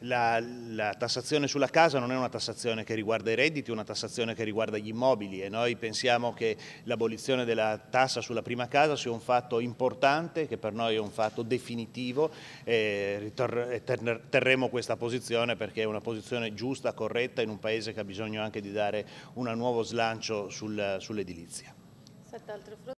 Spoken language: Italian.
la, la, tassazione sulla casa non è una tassazione che riguarda i redditi, è una tassazione che riguarda gli immobili e noi pensiamo che l'abolizione della tassa sulla prima casa sia un fatto importante, che per noi è un fatto definitivo e terremo questa posizione perché è una posizione giusta, corretta in un paese che ha bisogno anche di dare un nuovo slancio sul, sull'edilizia.